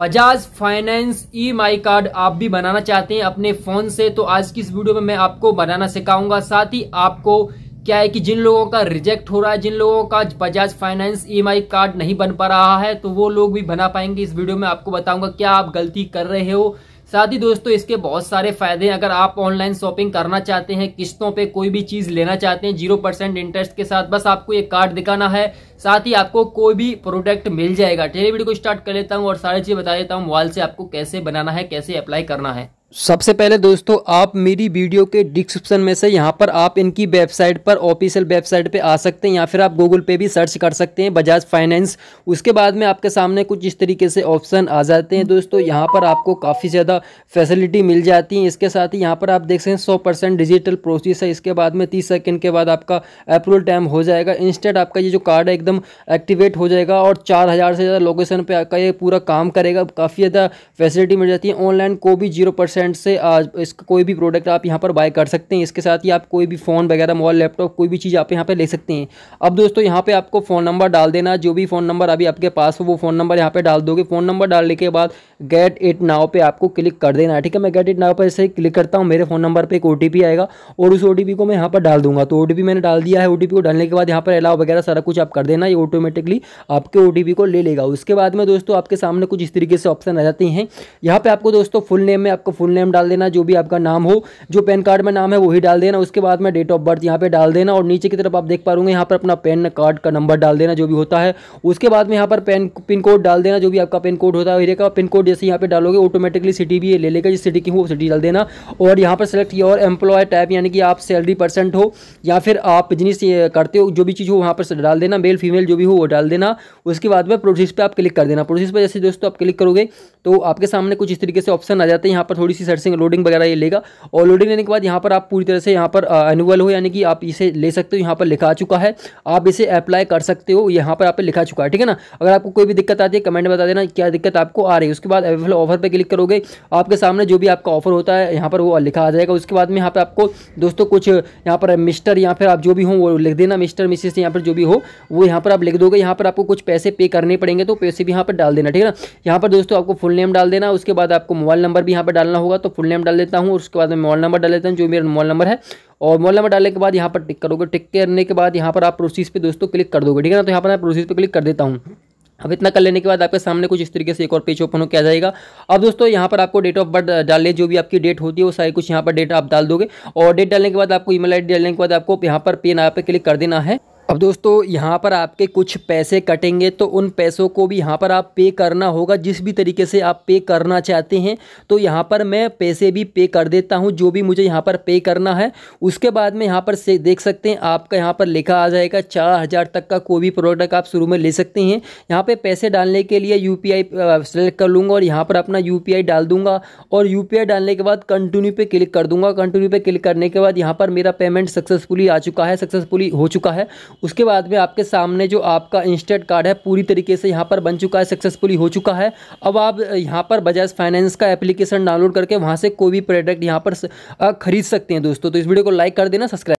Bajaj finance EMI card आप भी बनाना चाहते हैं अपने फ़ोन से तो आज की इस वीडियो में मैं आपको बनाना सिखाऊंगा साथ ही आपको क्या है कि जिन लोगों का रिजेक्ट हो रहा है जिन लोगों का बजाज फाइनेंस ईएमआई कार्ड नहीं बन पा रहा है तो वो लोग भी बना पाएंगे इस वीडियो में आपको बताऊंगा क्या आप गलती कर रहे हो साथ ही दोस्तों इसके बहुत सारे फायदे हैं अगर आप ऑनलाइन शॉपिंग करना चाहते हैं किस्तों पे कोई भी चीज़ लेना चाहते हैं जीरो परसेंट इंटरेस्ट के साथ बस आपको ये कार्ड दिखाना है साथ ही आपको कोई भी प्रोडक्ट मिल जाएगा चलिए वीडियो को स्टार्ट कर लेता हूँ और सारी चीज़ बता देता हूँ मोबाइल से आपको कैसे बनाना है कैसे अप्लाई करना है सबसे पहले दोस्तों आप मेरी वीडियो के डिस्क्रिप्शन में से यहाँ पर आप इनकी वेबसाइट पर ऑफिशियल वेबसाइट पे आ सकते हैं या फिर आप गूगल पे भी सर्च कर सकते हैं बजाज फाइनेंस उसके बाद में आपके सामने कुछ इस तरीके से ऑप्शन आ जाते हैं दोस्तों यहाँ पर आपको काफ़ी ज़्यादा फैसिलिटी मिल जाती है इसके साथ ही यहाँ पर आप देख सकते हैं सौ डिजिटल प्रोसेस है इसके बाद में तीस सेकेंड के बाद आपका अप्रूवल टाइम हो जाएगा इंस्टेंट आपका ये जो कार्ड है एकदम एक्टिवेट हो जाएगा और चार से ज़्यादा लोकेशन पर आपका ये पूरा काम करेगा काफ़ी ज़्यादा फैसिलिटी मिल जाती है ऑनलाइन को भी जीरो परसेंट से इसका कोई भी प्रोडक्ट आप यहाँ पर बाय कर सकते हैं इसके साथ ही आप कोई भी फ़ोन वगैरह मोबाइल लैपटॉप कोई भी चीज़ आप यहाँ पर ले सकते हैं अब दोस्तों यहाँ पर आपको फ़ोन नंबर डाल देना जो भी फ़ोन नंबर अभी आपके पास हो वो फ़ोन नंबर यहाँ पर डाल दोगे फ़ोन नंबर डालने के बाद गेट इट नाव पर आपको क्लिक कर देना है ठीक है मैं गेट इट नाव पर ऐसे क्लिक करता हूँ मेरे फ़ोन नंबर पर एक ओ आएगा और उस ओ को मैं यहाँ पर डाल दूंगा तो ओ मैंने डाल दिया है ओ को डालने के बाद यहाँ पर अलाव वगैरह सारा कुछ आप कर देना ये ऑटोमेटिकली आपके ओ को ले लेगा उसके बाद में दोस्तों आपके सामने कुछ इस तरीके से ऑप्शन आ जाते हैं यहाँ पे आपको दोस्तों फुल नेम में आपको फुल फुल नेम डाल देना जो भी आपका नाम हो जो पैन कार्ड में नाम है वही डाल देना उसके बाद में डेट ऑफ बर्थ यहाँ पे डाल देना और नीचे की तरफ आप देख पा रूंगे यहाँ पर अपना पैन कार्ड का नंबर डाल देना जो भी होता है उसके बाद में यहाँ पर पैन पिन कोड डाल देना जो भी आपका पिन कोड होता है एरिया का पिन कोड जैसे यहाँ पे डालोगे ऑटोमेटिकली सिटी भी ले लेगा जिस सिटी की हो सिटी डाल देना और यहाँ पर सेलेक्ट किया और एम्प्लॉय टाइप यानी कि आप सैलरी परसेंट हो या फिर आप बिजनेस करते हो जो भी चीज़ हो वहाँ पर डाल देना मेल फीमेल जो भी हो वो डाल देना उसके बाद में प्रोसेस पर आप क्लिक कर देना प्रोसेस पर जैसे दोस्तों आप क्लिक करोगे तो आपके सामने कुछ इस तरीके से ऑप्शन आ जाते हैं यहाँ पर थोड़ी सी सर्सिंग लोडिंग वगैरह ये लेगा और लोडिंग लेने के बाद यहाँ पर आप पूरी तरह से यहाँ पर एनुअल हो यानी कि आप इसे ले सकते हो यहाँ पर लिखा चुका है आप इसे अप्लाई कर सकते हो यहाँ पर आप लिखा चुका है ठीक है ना अगर आपको कोई भी दिक्कत आती है कमेंट बता देना क्या दिक्कत आपको आ रही है उसके बाद अवेलेबल ऑफर पर क्लिक करोगे आपके सामने जो भी आपका ऑफर होता है यहाँ पर वो लिखा आ जाएगा उसके बाद में यहाँ पर आपको दोस्तों कुछ यहाँ पर मिस्टर या फिर आप जो भी हो वो लिख देना मिस्टर मिसिस यहाँ पर जो भी हो वो यहाँ पर आप लिख दोगे यहाँ पर आपको कुछ पैसे पे करने पड़ेंगे तो पैसे भी यहाँ पर डाल देना ठीक है ना यहाँ पर दोस्तों आपको फुल नेम डाल देना उसके बाद आपको मोबाइल नंबर भी यहाँ पर डालना होगा होगा तो फुल नेम डाल देता हूँ उसके बाद में मॉल नंबर डाल देता हूँ जो मेरा मॉल नंबर है और मॉल नंबर डालने के बाद यहाँ पर टिक करोगे टिक करने के बाद यहाँ पर आप प्रोसेस पे दोस्तों क्लिक कर दोगे ठीक है ना तो यहाँ पर मैं प्रोसेस पे क्लिक कर देता हूँ अब इतना कर लेने के बाद आपके सामने कुछ इस तरीके से एक और पेज ओपन हो क्या जाएगा अब दोस्तों यहाँ पर आपको डेट ऑफ बर्थ डाल लें जो भी आपकी डेट होती है वो सारी कुछ यहाँ पर डेट आप डाल दोगे और डेट डालने के बाद आपको ईमेल आईडी डालने के बाद आपको यहाँ पर पेन यहाँ पे क्लिक कर देना है अब दोस्तों यहाँ पर आपके कुछ पैसे कटेंगे तो उन पैसों को भी यहाँ पर आप पे करना होगा जिस भी तरीके से आप पे करना चाहते हैं तो यहाँ पर मैं पैसे भी पे कर देता हूँ जो भी मुझे यहाँ पर पे करना है उसके बाद में यहाँ पर से देख सकते हैं आपका यहाँ पर लिखा आ जाएगा चार हज़ार तक का कोई भी प्रोडक्ट आप शुरू में ले सकते हैं यहाँ पर पैसे डालने के लिए यू सेलेक्ट कर लूँगा और यहाँ पर अपना यू डाल दूँगा और यू डालने के बाद कंटिन्यू पर क्लिक कर दूँगा कंटिन्यू पर क्लिक करने के बाद यहाँ पर मेरा पेमेंट सक्सेसफुली आ चुका है सक्सेसफुली हो चुका है उसके बाद में आपके सामने जो आपका इंस्टेंट कार्ड है पूरी तरीके से यहाँ पर बन चुका है सक्सेसफुली हो चुका है अब आप यहाँ पर बजाज फाइनेंस का एप्लीकेशन डाउनलोड करके वहाँ से कोई भी प्रोडक्ट यहाँ पर खरीद सकते हैं दोस्तों तो इस वीडियो को लाइक कर देना सब्सक्राइब